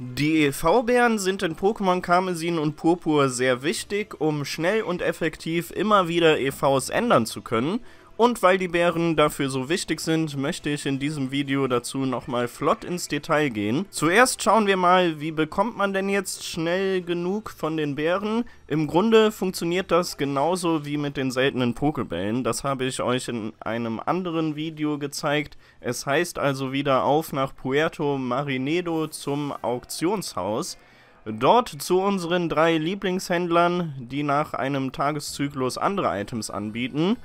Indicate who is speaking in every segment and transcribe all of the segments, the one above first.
Speaker 1: Die EV-Bären sind in Pokémon Karmesin und Purpur sehr wichtig, um schnell und effektiv immer wieder EVs ändern zu können und weil die Bären dafür so wichtig sind, möchte ich in diesem Video dazu nochmal flott ins Detail gehen. Zuerst schauen wir mal, wie bekommt man denn jetzt schnell genug von den Bären? Im Grunde funktioniert das genauso wie mit den seltenen Pokebällen. Das habe ich euch in einem anderen Video gezeigt. Es heißt also wieder auf nach Puerto Marinedo zum Auktionshaus. Dort zu unseren drei Lieblingshändlern, die nach einem Tageszyklus andere Items anbieten.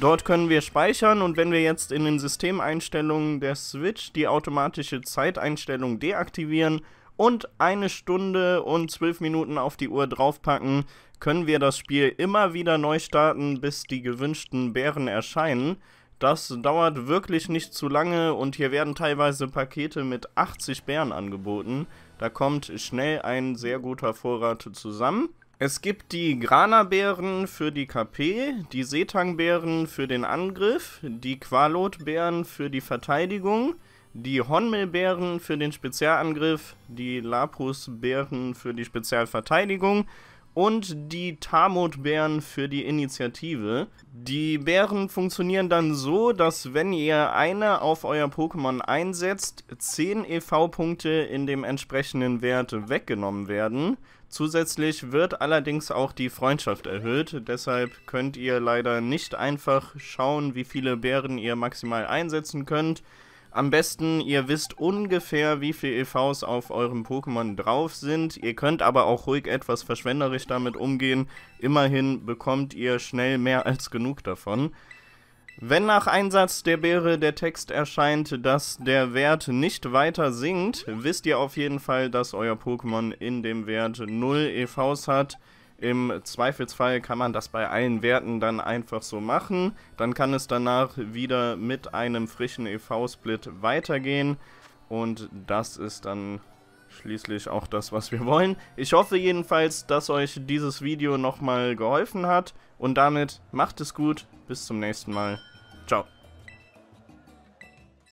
Speaker 1: Dort können wir speichern und wenn wir jetzt in den Systemeinstellungen der Switch die automatische Zeiteinstellung deaktivieren und eine Stunde und zwölf Minuten auf die Uhr draufpacken, können wir das Spiel immer wieder neu starten, bis die gewünschten Bären erscheinen. Das dauert wirklich nicht zu lange und hier werden teilweise Pakete mit 80 Bären angeboten. Da kommt schnell ein sehr guter Vorrat zusammen. Es gibt die Grana-Bären für die KP, die Setang-Bären für den Angriff, die Qualot-Bären für die Verteidigung, die Honmel-Bären für den Spezialangriff, die Lapus-Bären für die Spezialverteidigung und die Tamut-Bären für die Initiative. Die Bären funktionieren dann so, dass wenn ihr eine auf euer Pokémon einsetzt, 10 EV-Punkte in dem entsprechenden Wert weggenommen werden. Zusätzlich wird allerdings auch die Freundschaft erhöht, deshalb könnt ihr leider nicht einfach schauen, wie viele Bären ihr maximal einsetzen könnt. Am besten, ihr wisst ungefähr, wie viele EVs auf eurem Pokémon drauf sind. Ihr könnt aber auch ruhig etwas verschwenderisch damit umgehen. Immerhin bekommt ihr schnell mehr als genug davon. Wenn nach Einsatz der Beere der Text erscheint, dass der Wert nicht weiter sinkt, wisst ihr auf jeden Fall, dass euer Pokémon in dem Wert 0 EVs hat. Im Zweifelsfall kann man das bei allen Werten dann einfach so machen. Dann kann es danach wieder mit einem frischen EV-Split weitergehen. Und das ist dann schließlich auch das, was wir wollen. Ich hoffe jedenfalls, dass euch dieses Video nochmal geholfen hat. Und damit macht es gut. Bis zum nächsten Mal. Ciao.